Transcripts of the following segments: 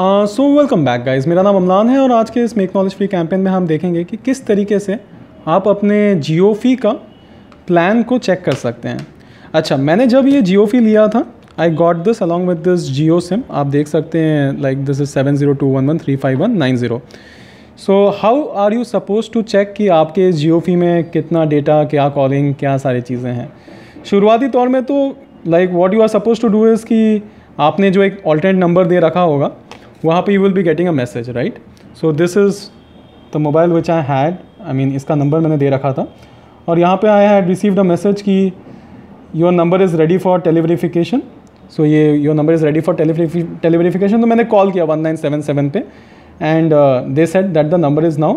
so welcome back guys मेरा नाम अमलान है और आज के इस मेक नॉलेज फ्री कैंपेन में हम देखेंगे कि किस तरीके से आप अपने जियो फी का प्लान को चेक कर सकते हैं अच्छा मैंने जब ये जियो फी लिया था I got this along with this Jio SIM आप देख सकते हैं like this is seven zero two one one three five one nine zero so how are you suppose to check कि आपके इस जियो फी में कितना डेटा क्या कॉलिंग क्या सारी चीज़ें हैं शुरुआती तौर में तो like what you are suppose to do is कि आपने जो एक ऑल्टरनेट नंबर दे रखा होगा वहाँ पे you will be getting a message right so this is the mobile which I had I mean इसका नंबर मैंने दे रखा था और यहाँ पे I had received a message कि your number is ready for televerification so ये your number is ready for televerification तो मैंने कॉल किया वन नाइन सेवन सेवन पे and they said that the number is now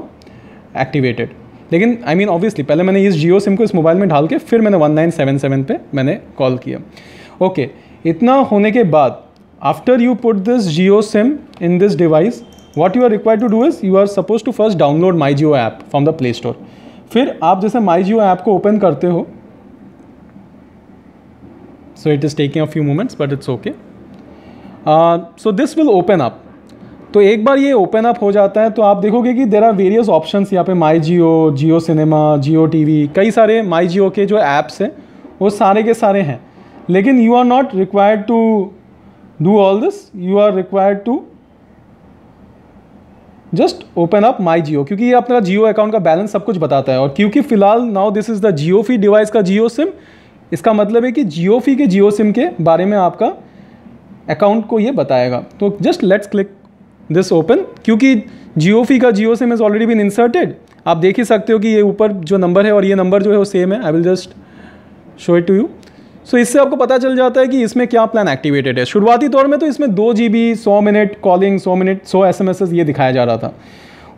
activated लेकिन I mean obviously पहले मैंने इस जियो सिम को इस मोबाइल में ढाल के फिर मैंने वन नाइन सेवन सेवन पे मैंने कॉल किया ओके okay, इतना होने के बाद after you put this GeoSIM in this device what you are required to do is you are supposed to first download my Jio app from the Play Store फिर आप जैसे my Jio app को open करते हो so it is taking a few moments but it's okay uh, so this will open up तो एक बार ये open up हो जाता है तो आप देखोगे कि देर आर वेरियस ऑप्शन यहाँ पे my Jio Jio cinema Jio T V कई सारे माई जियो के जो ऐप्स हैं वो सारे के सारे हैं लेकिन you are not required to do all this you are required to just open up my Jio क्योंकि ये अपना जियो अकाउंट का बैलेंस सब कुछ बताता है और क्योंकि फिलहाल now this is the Jio fi device का जियो सिम इसका मतलब है कि जियो फी के जियो सिम के बारे में आपका अकाउंट को ये बताएगा तो just let's click this open क्योंकि जियो फी का Jio sim is already been inserted आप देख ही सकते हो कि ये ऊपर जो नंबर है और ये नंबर जो है वो सेम है I will just show it to you so so, इससे आपको पता चल जाता है कि इसमें क्या प्लान एक्टिवेटेड है शुरुआती तौर में तो इसमें दो जी बी सौ मिनट कॉलिंग सौ मिनट सौ एस एम एस ये दिखाया जा रहा था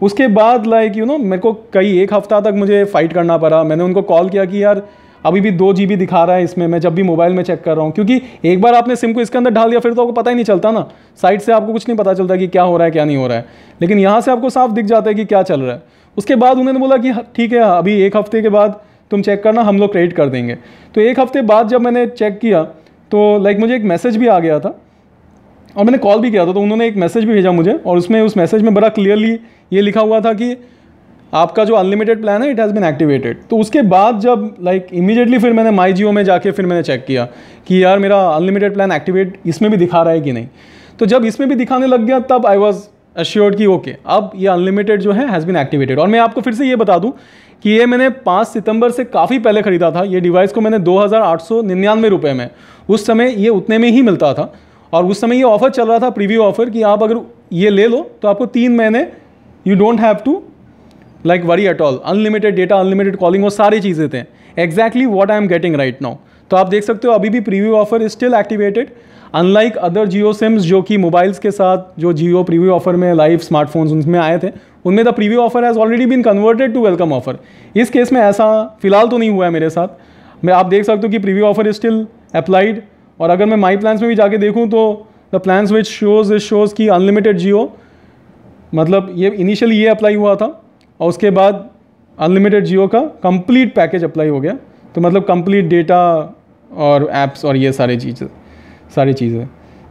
उसके बाद लाइक यू नो मेरे को कई एक हफ्ता तक मुझे फ़ाइट करना पड़ा मैंने उनको कॉल किया कि यार अभी भी दो जी दिखा रहा है इसमें मैं जब भी मोबाइल में चेक कर रहा हूँ क्योंकि एक बार आपने सिम को इसके अंदर डाल दिया फिर तो आपको पता ही नहीं चलता ना साइड से आपको कुछ नहीं पता चलता कि क्या हो रहा है क्या नहीं हो रहा है लेकिन यहाँ से आपको साफ दिख जाता है कि क्या चल रहा है उसके बाद उन्होंने बोला कि हाँ, ठीक है अभी एक हफ्ते के बाद तुम चेक करना हम लोग क्रेडिट कर देंगे तो एक हफ्ते बाद जब मैंने चेक किया तो लाइक मुझे एक मैसेज भी आ गया था और मैंने कॉल भी किया था तो उन्होंने एक मैसेज भी भेजा मुझे और उसमें उस मैसेज में बड़ा क्लियरली ये लिखा हुआ था कि आपका जो अनलिमिटेड प्लान है इट हैज़ बिन एक्टिवेटेड तो उसके बाद जब लाइक like, इमीडिएटली फिर मैंने माई जियो में जाके फिर मैंने चेक किया कि यार मेरा अनलिमिटेड प्लान एक्टिवेट इसमें भी दिखा रहा है कि नहीं तो जब इसमें भी दिखाने लग गया तब आई वॉज अश्योर्ड की ओके अब ये अनलिमिटेड जो है हैज़ बिन एक्टिवेटेड और मैं आपको फिर से ये बता दूँ कि ये मैंने 5 सितंबर से काफ़ी पहले ख़रीदा था ये डिवाइस को मैंने दो हज़ार रुपये में उस समय ये उतने में ही मिलता था और उस समय ये ऑफ़र चल रहा था प्रीव्यू ऑफ़र कि आप अगर ये ले लो तो आपको तीन महीने you don't have to like worry at all unlimited data unlimited calling वो सारी चीज़ें थे exactly what I am getting right now तो आप देख सकते हो अभी भी preview offer is still activated unlike other Jio sims जो कि मोबाइल्स के साथ जो जियो प्रीव्यू ऑफर में लाइव स्मार्टफोन्स उनमें आए थे उनमें the preview offer has already been converted to welcome offer इस केस में ऐसा फिलहाल तो नहीं हुआ है मेरे साथ मैं आप देख सकते हो कि preview offer is still applied और अगर मैं माई प्लान्स में भी जाके देखूँ तो the plans which shows is shows की अनलिमिटेड जियो मतलब ये इनिशियली ये अप्लाई हुआ था और उसके बाद अनलिमिटेड जियो का कंप्लीट पैकेज अप्लाई हो गया तो मतलब कंप्लीट डेटा और ऐप्स और ये सारी चीज़ सारी चीज़ें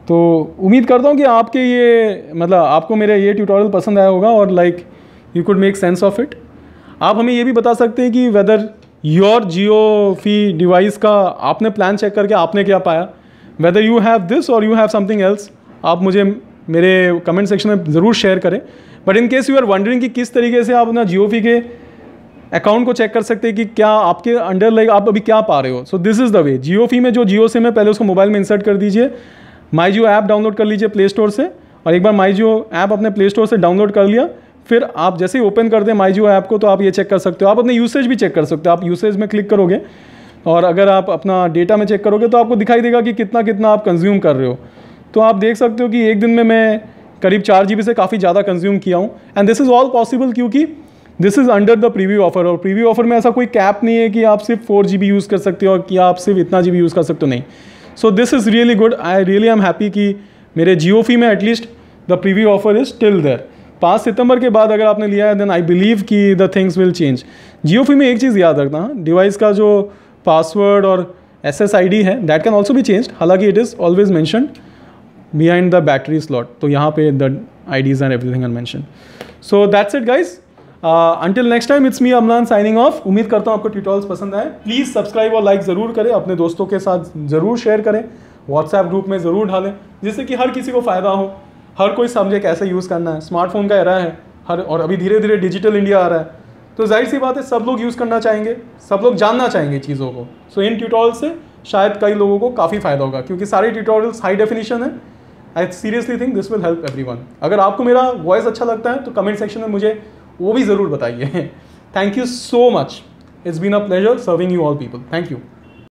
तो उम्मीद करता हूँ कि आपके ये मतलब आपको मेरा ये ट्यूटोरियल पसंद आया होगा और like you could make sense of it आप हमें ये भी बता सकते हैं कि whether your Jio fi device का आपने प्लान चेक करके आपने क्या पाया वेदर यू हैव दिस और यू हैव समथिंग एल्स आप मुझे मेरे कमेंट सेक्शन में ज़रूर शेयर करें but in case you are wondering कि किस तरीके से आप अपना जियो फी के अकाउंट को चेक कर सकते हैं कि क्या आपके अंडर लाइक आप अभी क्या पा रहे हो so this is the way Jio fi में जो जियो सिम है पहले उसको मोबाइल में इंसर्ट कर दीजिए माई जियो ऐप डाउनलोड कर लीजिए प्ले स्टोर से और एक बार माई जियो ऐप अपने प्ले स्टोर से डाउनलोड कर लिया फिर आप जैसे ही ओपन कर दें माई जियो ऐप को तो आप ये चेक कर सकते हो आप अपने यूसेज भी चेक कर सकते हो आप यूसेज में क्लिक करोगे और अगर आप अपना डेटा में चेक करोगे तो आपको दिखाई देगा कि कितना कितना आप कंज्यूम कर रहे हो तो आप देख सकते हो कि एक दिन में मैं करीब चार जी से काफ़ी ज़्यादा कंज्यूम किया हूँ and this is all possible क्योंकि this is under the preview offer और प्रीव्यू ऑफर में ऐसा कोई कैप नहीं है कि आप सिर्फ फोर जी यूज़ कर सकते हो और कि आप सिर्फ इतना जी यूज़ कर सकते हो नहीं so this is really good I really I am happy कि मेरे जियो फी में at least the preview offer is till there पाँच सितंबर के बाद अगर आपने लिया है देन आई बिलीव कि the things will change Jio fi में एक चीज़ याद रखना डिवाइस का जो पासवर्ड और एस एस आई डी है दैट कैन ऑल्सो भी चेंज हालांकि it is always mention behind the battery slot तो यहाँ पे the I Ds are everything are mention so that's it guys until next time it's me Amlan signing off उम्मीद करता हूँ आपको ट्यूटोरियल्स पसंद आए प्लीज़ सब्सक्राइब और लाइक ज़रूर करें अपने दोस्तों के साथ ज़रूर शेयर करें व्हाट्सएप ग्रुप में ज़रूर डालें जिससे कि हर किसी को फ़ायदा हो हर कोई समझे कैसे यूज़ करना है स्मार्टफोन का एरा है हर और अभी धीरे धीरे डिजिटल इंडिया आ रहा है तो जाहिर सी बात है सब लोग यूज़ करना चाहेंगे सब लोग जानना चाहेंगे चीज़ों को सो so, इन ट्यूटोरियल से शायद कई लोगों को काफ़ी फ़ायदा होगा क्योंकि सारे ट्यूटोरियल्स हाई डेफिनेशन है I seriously think this will help every अगर आपको मेरा वॉइस अच्छा लगता है तो कमेंट सेक्शन में मुझे वो भी ज़रूर बताइए thank you so much it's been a pleasure serving you all people thank you